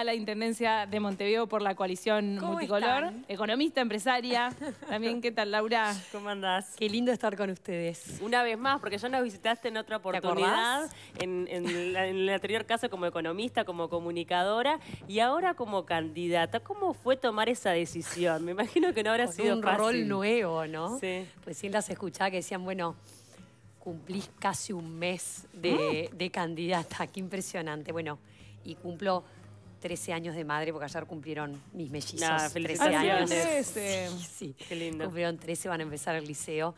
a la Intendencia de Montevideo por la coalición multicolor. Economista, empresaria. También, ¿qué tal, Laura? ¿Cómo andás? Qué lindo estar con ustedes. Una vez más, porque ya nos visitaste en otra oportunidad, en, el anterior caso como economista, como comunicadora, y ahora como candidata. ¿Cómo fue tomar esa decisión? Me imagino que no habrá sido un rol nuevo, ¿no? Sí. Recién las escuchaba que decían, bueno, cumplís casi un mes de, mm. de, candidata. Qué impresionante. Bueno, y cumplo 13 años de madre, porque ayer cumplieron mis mellizos. Nada, 13 años. Ah, sí, Qué lindo. Cumplieron 13, van a empezar el liceo.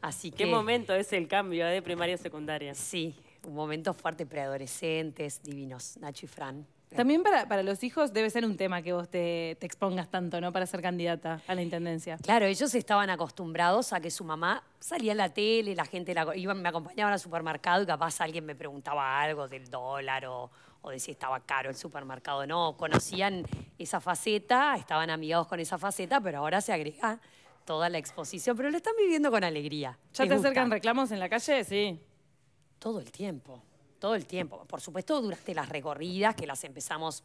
Así ¿Qué que... ¿Qué momento es el cambio ¿eh? de primaria a secundaria? Sí, un momento fuerte, preadolescentes, divinos, Nacho y Fran. También para, los hijos debe ser un tema que vos te, expongas tanto, ¿no? Para ser candidata a la intendencia. Claro, ellos estaban acostumbrados a que su mamá salía en la tele, la gente la, me acompañaban al supermercado y capaz alguien me preguntaba algo del dólar o, o de estaba caro el supermercado no, conocían esa faceta, estaban amigados con esa faceta, pero ahora se agrega toda la exposición, pero lo están viviendo con alegría. ¿Ya te acercan reclamos en la calle? Sí. Todo el tiempo, todo el tiempo. Por supuesto, durante las recorridas que las empezamos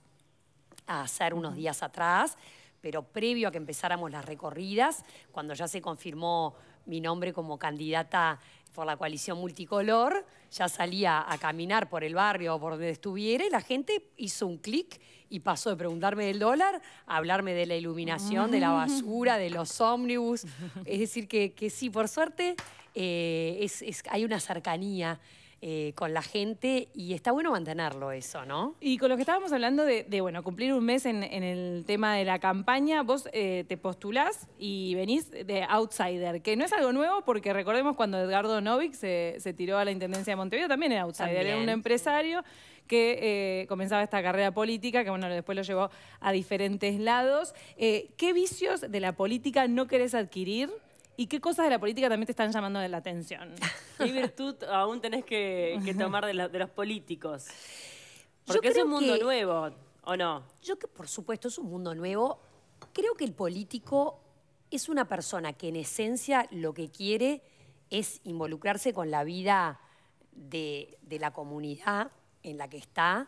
a hacer unos días atrás, pero previo a que empezáramos las recorridas, cuando ya se confirmó mi nombre como candidata por la coalición multicolor, ya salía a caminar por el barrio o por donde estuviera y la gente hizo un clic y pasó de preguntarme del dólar a hablarme de la iluminación, de la basura, de los ómnibus. Es decir, que, sí, por suerte eh, es, hay una cercanía eh, con la gente y está bueno mantenerlo eso, ¿no? Y con lo que estábamos hablando de, bueno, cumplir un mes en, el tema de la campaña, vos eh, te postulás y venís de outsider, que no es algo nuevo porque recordemos cuando Edgardo Novik se, tiró a la Intendencia de Montevideo, también era outsider, era un empresario que eh, comenzaba esta carrera política, que bueno, después lo llevó a diferentes lados. ¿Qué vicios de la política no querés adquirir? ¿Y qué cosas de la política también te están llamando la atención? ¿Qué virtud aún tenés que, tomar de, los políticos? Porque es un mundo nuevo, ¿o no? Yo que por supuesto es un mundo nuevo. Creo que el político es una persona que en esencia lo que quiere es involucrarse con la vida de la comunidad en la que está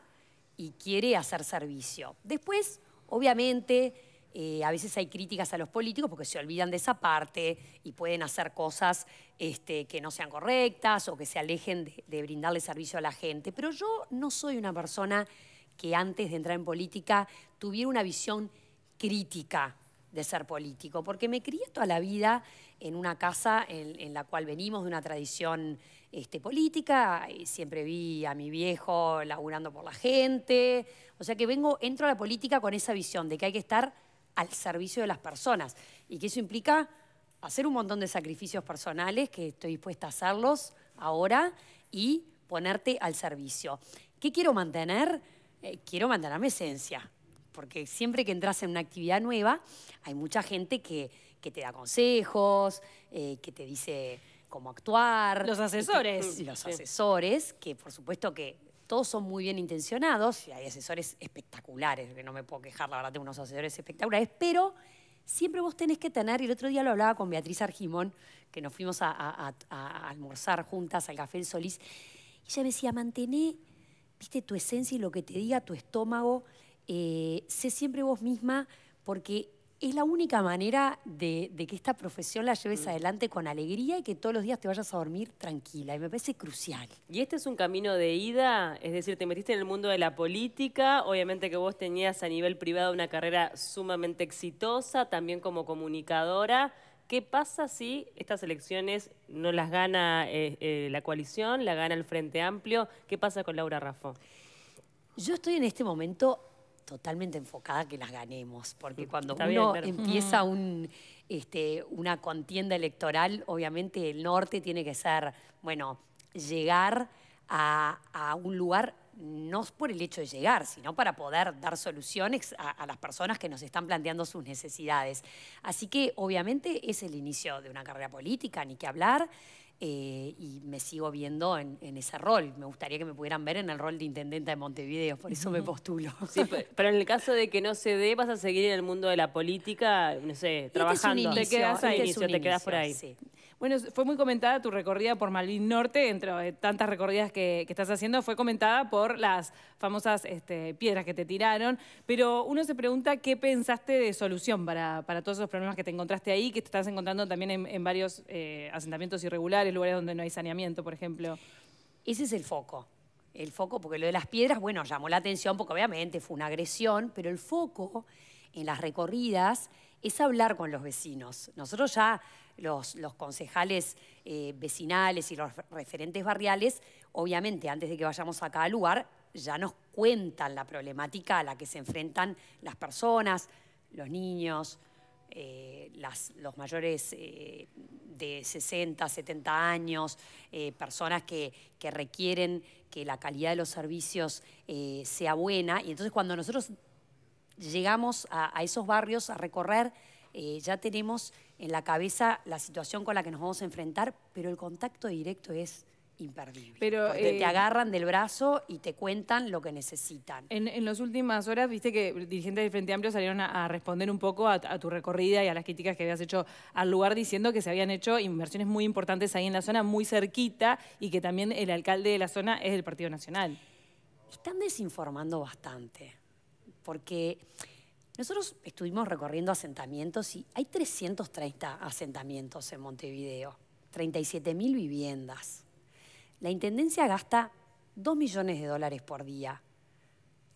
y quiere hacer servicio. Después, obviamente eh, a veces hay críticas a los políticos porque se olvidan de esa parte y pueden hacer cosas este, que no sean correctas o que se alejen de, brindarle servicio a la gente. Pero yo no soy una persona que antes de entrar en política tuviera una visión crítica de ser político, porque me crié toda la vida en una casa en, la cual venimos de una tradición este, política, siempre vi a mi viejo laburando por la gente, o sea que vengo, entro a la política con esa visión de que hay que estar al servicio de las personas. Y que eso implica hacer un montón de sacrificios personales, que estoy dispuesta a hacerlos ahora, y ponerte al servicio. ¿Qué quiero mantener? Eh, quiero mantener mi esencia, porque siempre que entras en una actividad nueva, hay mucha gente que, te da consejos, eh, que te dice cómo actuar. Los asesores. los asesores, que por supuesto que todos son muy bien intencionados, y hay asesores espectaculares, que no me puedo quejar, la verdad tengo unos asesores espectaculares, pero siempre vos tenés que tener, y el otro día lo hablaba con Beatriz Argimón, que nos fuimos a, almorzar juntas al Café El Solís, y ella me decía, mantené, viste, tu esencia y lo que te diga tu estómago, eh, sé siempre vos misma, porque es la única manera de, que esta profesión la lleves mm. adelante con alegría y que todos los días te vayas a dormir tranquila. Y me parece crucial. ¿Y este es un camino de ida? Es decir, te metiste en el mundo de la política. Obviamente que vos tenías a nivel privado una carrera sumamente exitosa, también como comunicadora. ¿Qué pasa si estas elecciones no las gana eh, eh, la coalición, la gana el Frente Amplio? ¿Qué pasa con Laura Raffo? Yo estoy en este momento totalmente enfocada que las ganemos, porque cuando uno empieza este, una contienda electoral, obviamente el norte tiene que ser, bueno, llegar a, un lugar no por el hecho de llegar, sino para poder dar soluciones a, las personas que nos están planteando sus necesidades. Así que obviamente es el inicio de una carrera política, ni que hablar, eh, y me sigo viendo en, ese rol. Me gustaría que me pudieran ver en el rol de intendenta de Montevideo, por eso me postulo. pero en el caso de que no se dé, vas a seguir en el mundo de la política, no sé, trabajando. Este es te quedas este ahí, te quedas por ahí. Bueno, fue muy comentada tu recorrida por Malvin Norte, entre eh, tantas recorridas que, estás haciendo, fue comentada por las famosas este, piedras que te tiraron, pero uno se pregunta qué pensaste de solución para, todos esos problemas que te encontraste ahí, que te estás encontrando también en, varios eh, asentamientos irregulares, lugares donde no hay saneamiento, por ejemplo. Ese es el foco el foco, porque lo de las piedras, bueno, llamó la atención porque obviamente fue una agresión, pero el foco en las recorridas es hablar con los vecinos. Nosotros ya los, concejales eh, vecinales y los referentes barriales, obviamente antes de que vayamos a cada lugar, ya nos cuentan la problemática a la que se enfrentan las personas, los niños, eh, los mayores eh, de 60, 70 años, personas que, requieren que la calidad de los servicios sea buena. Y entonces cuando nosotros llegamos a, a esos barrios a recorrer, ya tenemos en la cabeza la situación con la que nos vamos a enfrentar, pero el contacto directo es imperdible. te eh, agarran del brazo y te cuentan lo que necesitan. En, las últimas horas, viste que dirigentes del Frente Amplio salieron a, responder un poco a, tu recorrida y a las críticas que habías hecho al lugar, diciendo que se habían hecho inversiones muy importantes ahí en la zona, muy cerquita, y que también el alcalde de la zona es del Partido Nacional. Están desinformando bastante, porque nosotros estuvimos recorriendo asentamientos y hay 330 asentamientos en Montevideo, 37.000 viviendas. La Intendencia gasta 2 millones de dólares por día.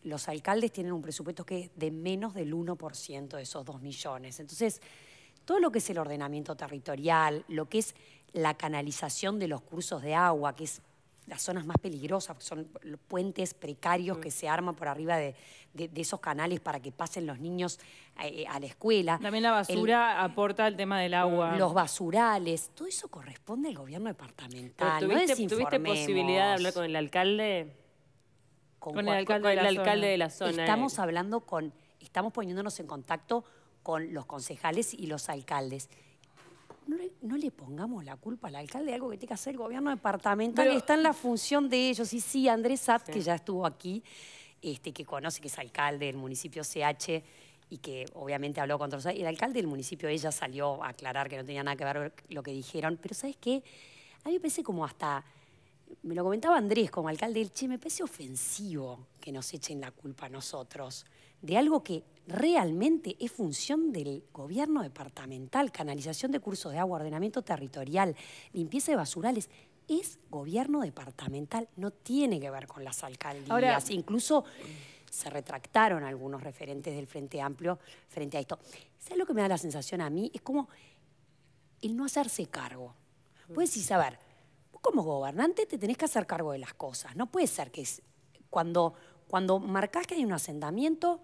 Los alcaldes tienen un presupuesto que es de menos del 1% de esos 2 millones. Entonces, todo lo que es el ordenamiento territorial, lo que es la canalización de los cursos de agua, que es las zonas más peligrosas, son puentes precarios que mm. se arman por arriba de, esos canales para que pasen los niños eh, a, la escuela. También la basura aporta al tema del agua. Los basurales, todo eso corresponde al gobierno departamental. ¿Tuviste, posibilidad de hablar con el alcalde? Con, el, alcalde, de la zona. Eh. Estamos hablando con, estamos poniéndonos en contacto con los concejales y los alcaldes no le, pongamos la culpa al alcalde de algo que tiene que hacer el gobierno departamental. Está en la función de ellos. Y sí, Andrés Zap que ya estuvo aquí, este, que conoce que es alcalde del municipio CH y que obviamente habló con todos. El alcalde del municipio, ella salió a aclarar que no tenía nada que ver lo que dijeron. Pero ¿sabes qué? A mí me parece como hasta me lo comentaba Andrés como alcalde, che, me parece ofensivo que nos echen la culpa a nosotros de algo que realmente es función del gobierno departamental, canalización de cursos de agua, ordenamiento territorial, limpieza de basurales, es gobierno departamental, no tiene que ver con las alcaldías. Incluso se retractaron algunos referentes del Frente Amplio frente a esto. ¿Sabes lo que me da la sensación a mí? Es como el no hacerse cargo. Puedes decir, a ver, vos como gobernante te tenés que hacer cargo de las cosas. No puede ser que cuando, cuando marcás que hay un asentamiento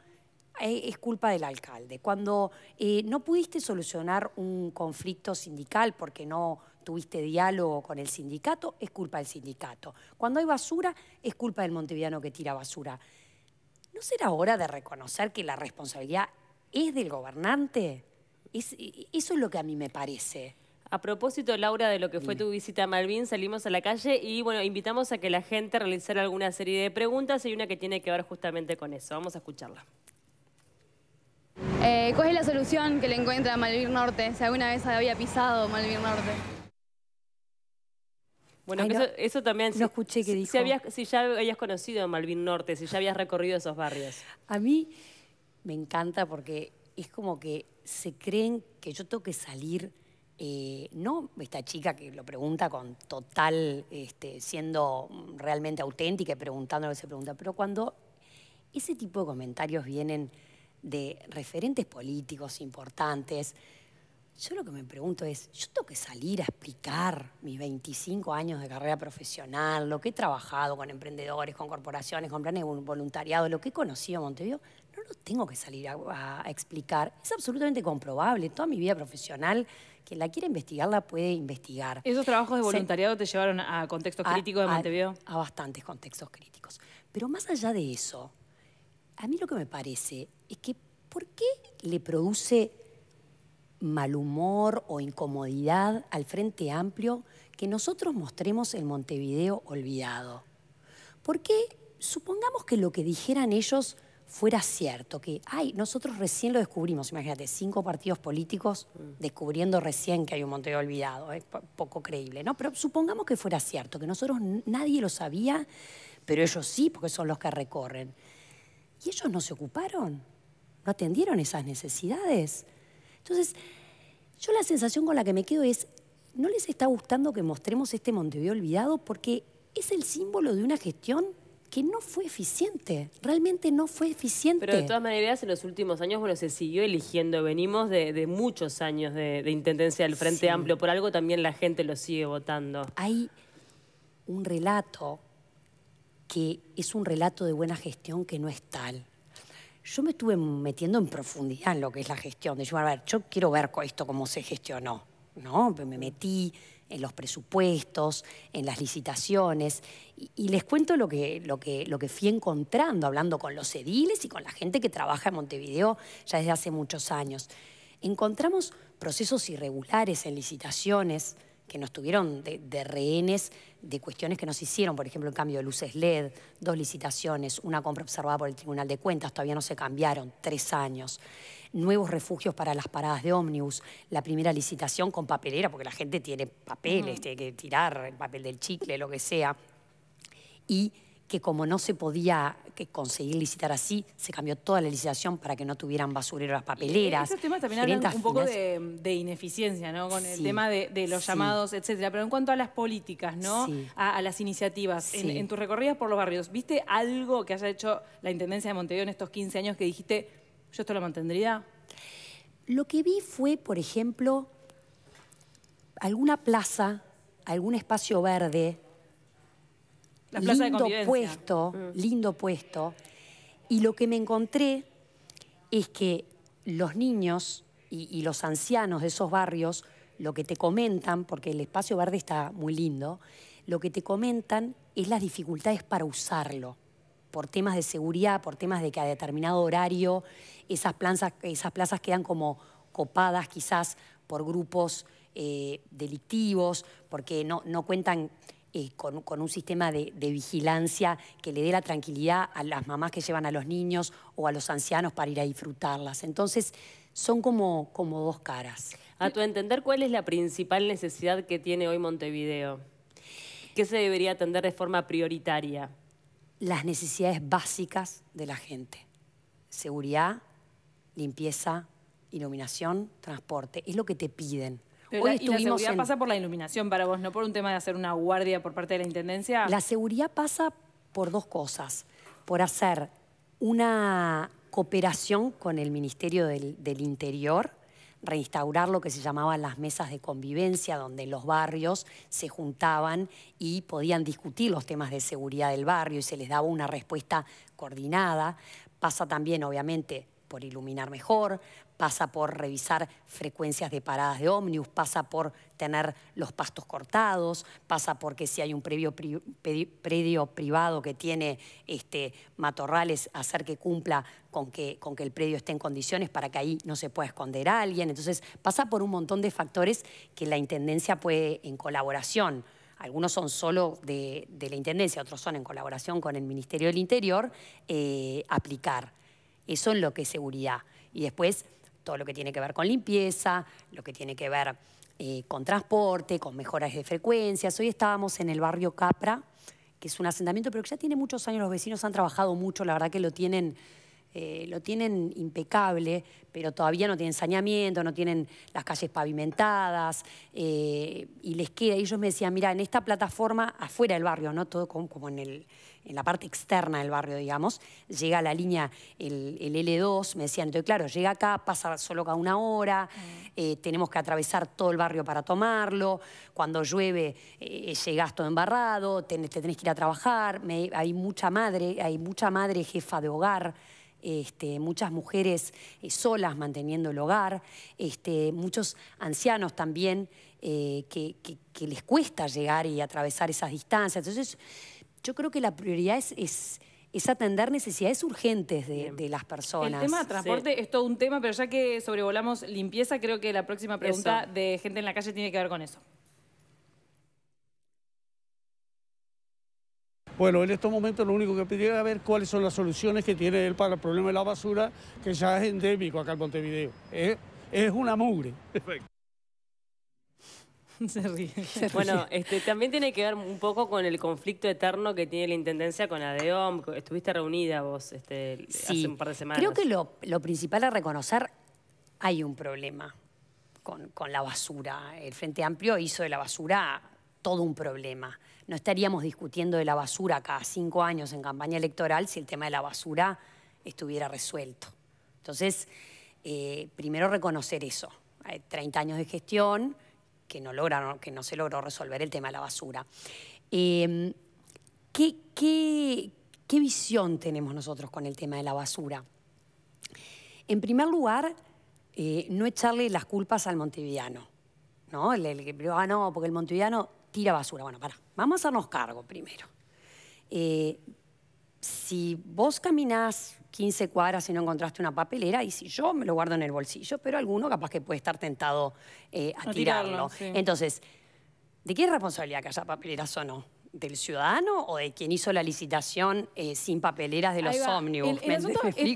eh, es culpa del alcalde. Cuando eh, no pudiste solucionar un conflicto sindical porque no tuviste diálogo con el sindicato, es culpa del sindicato. Cuando hay basura, es culpa del montevideano que tira basura. ¿No será hora de reconocer que la responsabilidad es del gobernante? Eh, eso es lo que a mí me parece. A propósito, Laura, de lo que fue tu visita a Malvin, salimos a la calle y bueno, invitamos a que la gente realizara alguna serie de preguntas y una que tiene que ver justamente con eso. Vamos a escucharla. Eh, ¿Cuál es la solución que le encuentra a Norte, si alguna vez había pisado Malvin Norte? Bueno, eso, también... No escuché qué Si, ya habías conocido Malvin Norte, si ya habías recorrido esos barrios. A mí me encanta porque es como que se creen que yo tengo que salir, eh, no esta chica que lo pregunta con total, este, siendo realmente auténtica y preguntando lo que se pregunta, pero cuando ese tipo de comentarios vienen de referentes políticos importantes, yo lo que me pregunto es, yo tengo que salir a explicar mis 25 años de carrera profesional, lo que he trabajado con emprendedores, con corporaciones, con planes de voluntariado, lo que he conocido en Montevideo, no lo tengo que salir a, explicar. Es absolutamente comprobable. Toda mi vida profesional, quien la quiere investigar, la puede investigar. ¿Esos trabajos de voluntariado te llevaron a contextos críticos de Montevideo? a bastantes contextos críticos. Pero más allá de eso, a mí lo que me parece es que ¿por qué le produce mal humor o incomodidad al Frente Amplio que nosotros mostremos el Montevideo olvidado? ¿Por qué supongamos que lo que dijeran ellos fuera cierto, que, ay, nosotros recién lo descubrimos, imagínate, cinco partidos políticos mm. descubriendo recién que hay un Montevideo olvidado, es poco creíble, ¿no? Pero supongamos que fuera cierto, que nosotros nadie lo sabía, pero ellos sí, porque son los que recorren. Y ellos no se ocuparon, no atendieron esas necesidades. Entonces, yo la sensación con la que me quedo es, no les está gustando que mostremos este Montevideo olvidado porque es el símbolo de una gestión que no fue eficiente, realmente no fue eficiente. Pero de todas maneras, en los últimos años, bueno, se siguió eligiendo, venimos de, muchos años de, Intendencia del Frente Amplio, por algo también la gente lo sigue votando. Hay un relato que es un relato de buena gestión que no es tal. Yo me estuve metiendo en profundidad en lo que es la gestión. De yo, a ver, yo quiero ver esto cómo se gestionó, ¿no? Pues me metí en los presupuestos, en las licitaciones, y, les cuento lo que, lo que fui encontrando, hablando con los ediles y con la gente que trabaja en Montevideo ya desde hace muchos años. Encontramos procesos irregulares en licitaciones, que nos tuvieron de, rehenes de cuestiones que nos hicieron, por ejemplo, el cambio de luces LED, dos licitaciones, una compra observada por el Tribunal de Cuentas, todavía no se cambiaron, tres años, nuevos refugios para las paradas de ómnibus, la primera licitación con papelera, porque la gente tiene papeles, tiene que tirar el papel del chicle, lo que sea, y que como no se podía conseguir licitar así, se cambió toda la licitación para que no tuvieran las papeleras. Y esos temas también hablan un poco de, ineficiencia, ¿no? Con el tema de, los llamados, etcétera. Pero en cuanto a las políticas, ¿no? A, las iniciativas, en, en tus recorridas por los barrios, ¿viste algo que haya hecho la Intendencia de Montevideo en estos 15 años que dijiste, yo esto lo mantendría? Lo que vi fue, por ejemplo, alguna plaza, algún espacio verde lindo puesto, mm. lindo puesto. Y lo que me encontré es que los niños y, los ancianos de esos barrios, lo que te comentan, porque el espacio verde está muy lindo, lo que te comentan es las dificultades para usarlo, por temas de seguridad, por temas de que a determinado horario esas plazas, esas plazas quedan como copadas quizás por grupos eh, delictivos, porque no, no cuentan eh, con, un sistema de, vigilancia que le dé la tranquilidad a las mamás que llevan a los niños o a los ancianos para ir a disfrutarlas. Entonces, son como, como dos caras. A tu entender, ¿cuál es la principal necesidad que tiene hoy Montevideo? ¿Qué se debería atender de forma prioritaria? Las necesidades básicas de la gente. Seguridad, limpieza, iluminación, transporte. Es lo que te piden la, la seguridad pasa por la iluminación para vos, no por un tema de hacer una guardia por parte de la Intendencia. La seguridad pasa por dos cosas. Por hacer una cooperación con el Ministerio del, del Interior, reinstaurar lo que se llamaban las mesas de convivencia, donde los barrios se juntaban y podían discutir los temas de seguridad del barrio y se les daba una respuesta coordinada. Pasa también, obviamente, por iluminar mejor, pasa por revisar frecuencias de paradas de ómnibus, pasa por tener los pastos cortados, pasa porque si hay un previo predio privado que tiene este, matorrales, hacer que cumpla con que, con que el predio esté en condiciones para que ahí no se pueda esconder a alguien. Entonces pasa por un montón de factores que la Intendencia puede, en colaboración, algunos son solo de, la Intendencia, otros son en colaboración con el Ministerio del Interior, eh, aplicar. Eso es lo que es seguridad. Y después todo lo que tiene que ver con limpieza, lo que tiene que ver eh, con transporte, con mejoras de frecuencias. Hoy estábamos en el barrio Capra, que es un asentamiento, pero que ya tiene muchos años, los vecinos han trabajado mucho, la verdad que lo tienen eh, lo tienen impecable, pero todavía no tienen saneamiento, no tienen las calles pavimentadas, eh, y les queda. Y ellos me decían, mira, en esta plataforma, afuera del barrio, Todo como, en, la parte externa del barrio, digamos, llega la línea, el, L2, me decían, entonces claro, llega acá, pasa solo cada una hora, mm. eh, tenemos que atravesar todo el barrio para tomarlo, cuando llueve llegas todo embarrado, te tenés que ir a trabajar, hay mucha madre, hay mucha madre jefa de hogar, este, muchas mujeres eh, solas manteniendo el hogar, este, muchos ancianos también eh, que, les cuesta llegar y atravesar esas distancias. Entonces, yo creo que la prioridad es, atender necesidades urgentes de, las personas. El tema de transporte es todo un tema, pero ya que sobrevolamos limpieza, creo que la próxima pregunta de gente en la calle tiene que ver con eso. Bueno, en estos momentos lo único que pide es ver cuáles son las soluciones que tiene él para el problema de la basura, que ya es endémico acá en Montevideo. Es, una mugre. Se ríe, Bueno, este, también tiene que ver un poco con el conflicto eterno que tiene la Intendencia con ADEOM. Estuviste reunida vos este, hace un par de semanas. Creo que lo, principal a reconocer, hay un problema con, con, la basura. El Frente Amplio hizo de la basura todo un problema. No estaríamos discutiendo de la basura cada cinco años en campaña electoral si el tema de la basura estuviera resuelto. Entonces, eh, primero reconocer eso. Hay 30 años de gestión que no, que no se logró resolver el tema de la basura. Em, ¿qué, visión tenemos nosotros con el tema de la basura? En primer lugar, eh, no echarle las culpas al Montevidiano. ¿no? El, ah, no, porque el montevideano tira basura. Bueno, para, vamos a hacernos cargo primero. Eh, si vos caminás 15 cuadras y no encontraste una papelera, y si yo me lo guardo en el bolsillo, pero alguno capaz que puede estar tentado eh, a, tirarlo. Entonces, ¿de qué responsabilidad que haya papeleras o no? ¿Del ciudadano o de quien hizo la licitación eh, sin papeleras de los ómnibus? El, asunto es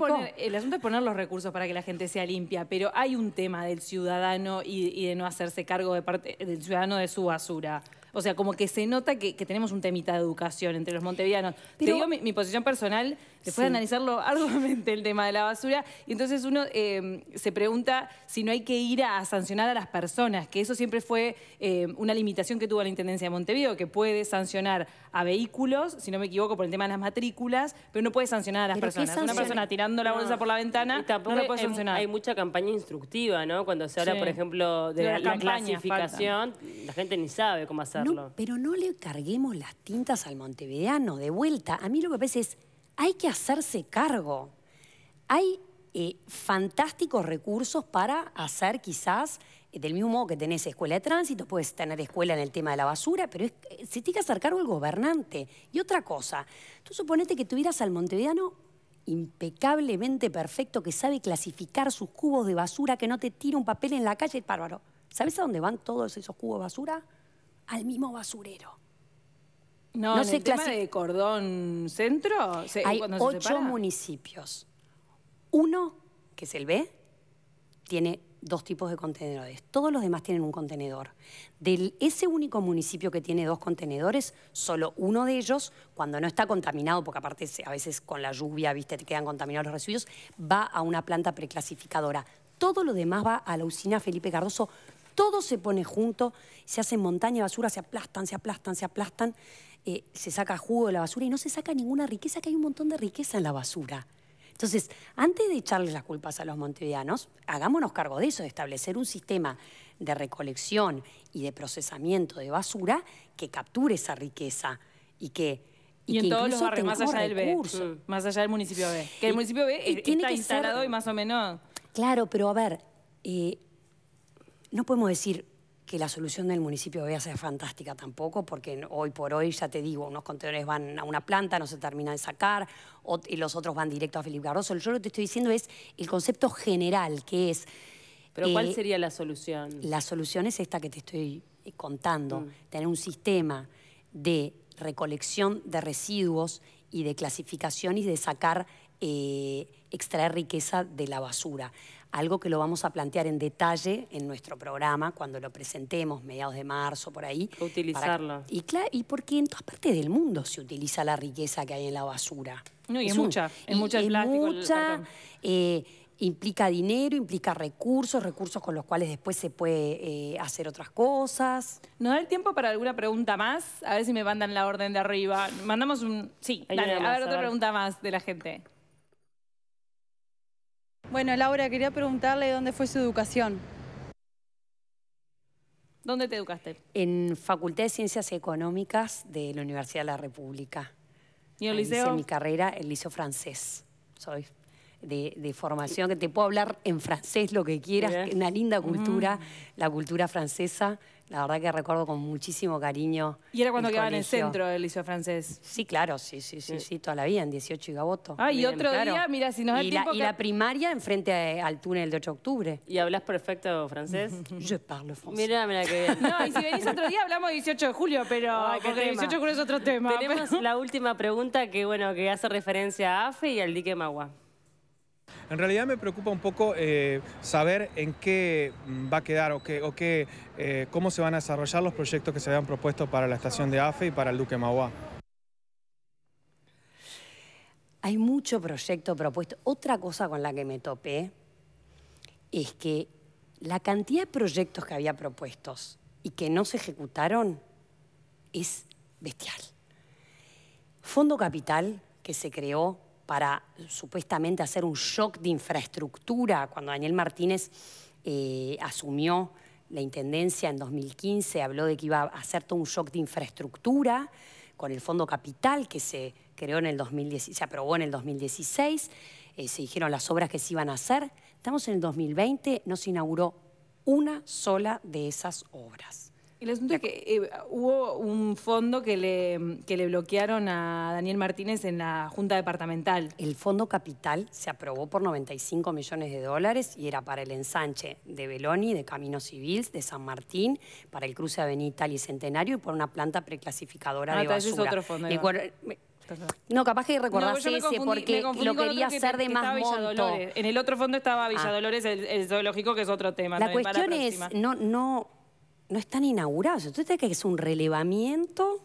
poner, los recursos para que la gente sea limpia, pero hay un tema del ciudadano y, y de no hacerse cargo de parte, del ciudadano de su basura. O sea, como que se nota que, tenemos un temita de educación entre los montevianos. Te digo mi posición personal Después de analizarlo arduamente el tema de la basura, y entonces uno eh, se pregunta si no hay que ir a, sancionar a las personas, que eso siempre fue eh, una limitación que tuvo la Intendencia de Montevideo, que puede sancionar a vehículos, si no me equivoco, por el tema de las matrículas, pero no puede sancionar a las personas. Una persona tirando la bolsa por la ventana tampoco no la puede sancionar. Hay mucha campaña instructiva, ¿no? Cuando se habla, por ejemplo, de, la, planificación, la clasificación, la gente ni sabe cómo hacerlo. pero no le carguemos las tintas al montevideano, de vuelta. A mí lo que pasa es hay que hacerse cargo. Hay eh, fantásticos recursos para hacer quizás, eh, del mismo modo que tenés escuela de tránsito, puedes tener escuela en el tema de la basura, pero es, eh, se tiene que hacer cargo el gobernante. Y otra cosa, tú suponete que tuvieras al montevideano impecablemente perfecto que sabe clasificar sus cubos de basura, que no te tira un papel en la calle, es bárbaro. ¿Sabes a dónde van todos esos cubos de basura? Al mismo basurero. No, en el tema de cordón centro hay ocho municipios. Uno, que es el B, tiene dos tipos de contenedores. Todos los demás tienen un contenedor. De ese único municipio que tiene dos contenedores, solo uno de ellos, cuando no está contaminado, porque aparte a veces con la lluvia, viste, te quedan contaminados los residuos, va a una planta preclasificadora. Todo lo demás va a la usina Felipe Cardoso. Todo se pone junto, se hace montaña de basura, se aplastan, se aplastan, se aplastan. Eh, se saca jugo de la basura y no se saca ninguna riqueza, que hay un montón de riqueza en la basura. Entonces, antes de echarles las culpas a los montevideanos, hagámonos cargo de eso, de establecer un sistema de recolección y de procesamiento de basura que capture esa riqueza y que... Y, en todos los barrios, más allá del B, mm, más allá del municipio B. Que el municipio B está instalado y más o menos... Claro, pero a ver, eh, no podemos decir, que la solución del municipio de a ser fantástica tampoco, porque hoy por hoy, ya te digo, unos contenedores van a una planta, no se termina de sacar, y los otros van directo a Felipe Garroso. Yo lo que te estoy diciendo es el concepto general, que es... Pero ¿cuál eh, sería la solución? La solución es esta que te estoy eh, contando, mm. tener un sistema de recolección de residuos y de clasificación y de sacar, eh, extraer riqueza de la basura algo que lo vamos a plantear en detalle en nuestro programa cuando lo presentemos, mediados de marzo, por ahí. Utilizarlo. y, y porque en todas partes del mundo se utiliza la riqueza que hay en la basura. y es, mucha, es mucha eh, implica dinero, implica recursos, recursos con los cuales después se puede eh, hacer otras cosas. ¿No da el tiempo para alguna pregunta más? A ver si me mandan la orden de arriba. Mandamos un... Sí, dale, a ver otra pregunta más de la gente. Bueno, Laura, quería preguntarle dónde fue su educación. ¿Dónde te educaste? En Facultad de Ciencias Económicas de la Universidad de la República. ¿Y el liceo? Hice mi carrera, el liceo francés. Soy de, formación, que te puedo hablar en francés lo que quieras, una linda cultura, la cultura francesa. La verdad que recuerdo con muchísimo cariño. ¿Y era cuando quedaba en el centro del liceo francés? Sí, claro, sí, sí, sí, sí, toda la vida, en 18 y Gaboto. Ah, y otro día, mira, si nos da y tiempo... La, Y la primaria enfrente al túnel de 8 de octubre. ¿Y hablas perfecto francés? Je parle francés. Mira, mira qué bien. No, y si venís otro día hablamos 18 de julio, pero 18 de julio es otro tema. Tenemos la última pregunta que, bueno, que hace referencia a AFE y al dique Magua. En realidad me preocupa un poco eh, saber en qué va a quedar o, qué, eh, cómo se van a desarrollar los proyectos que se habían propuesto para la estación de AFE y para el Duque Mauá. Hay mucho proyecto propuesto. Otra cosa con la que me topé es que la cantidad de proyectos que había propuestos y que no se ejecutaron es bestial. Fondo Capital, que se creó para supuestamente hacer un shock de infraestructura. Cuando Daniel Martínez eh, asumió la Intendencia en 2015, habló de que iba a hacer todo un shock de infraestructura con el Fondo Capital que se creó en el 2016, se aprobó en el 2016, eh, se dijeron las obras que se iban a hacer. Estamos en el 2020, no se inauguró una sola de esas obras. El asunto es que eh, hubo un fondo que le, que le bloquearon a Daniel Martínez en la Junta Departamental. El Fondo Capital se aprobó por 95 millones de dólares y era para el ensanche de Beloni, de Caminos civils de San Martín, para el cruce de Avenida y Centenario y por una planta preclasificadora ah, de basura. no, capaz que recordás ese, porque lo quería hacer de más monto. En el otro fondo estaba ah. Villa Dolores, el, el, zoológico, que es otro tema. La cuestión es, no, no, no están inaugurados. Entonces que es un relevamiento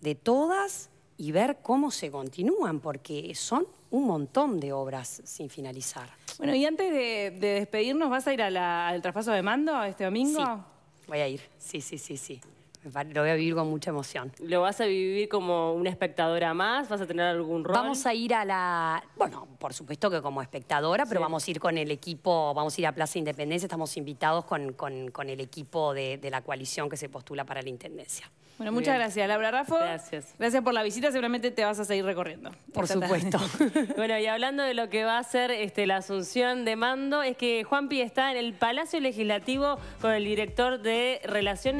de todas y ver cómo se continúan, porque son un montón de obras sin finalizar. Bueno, y antes de, despedirnos, ¿vas a ir al traspaso de mando este domingo? voy a ir, sí, sí, sí, sí lo voy a vivir con mucha emoción. ¿Lo vas a vivir como una espectadora más? ¿Vas a tener algún rol? Vamos a ir a la... Bueno, por supuesto que como espectadora, pero vamos a ir con el equipo, vamos a ir a Plaza Independencia, estamos invitados con, el equipo de, la coalición que se postula para la Intendencia. Bueno, muchas gracias, Laura Rafa, Gracias. Gracias por la visita, seguramente te vas a seguir recorriendo. Por supuesto. bueno, y hablando de lo que va a ser este, la asunción de mando, es que Juanpi está en el Palacio Legislativo con el director de Relaciones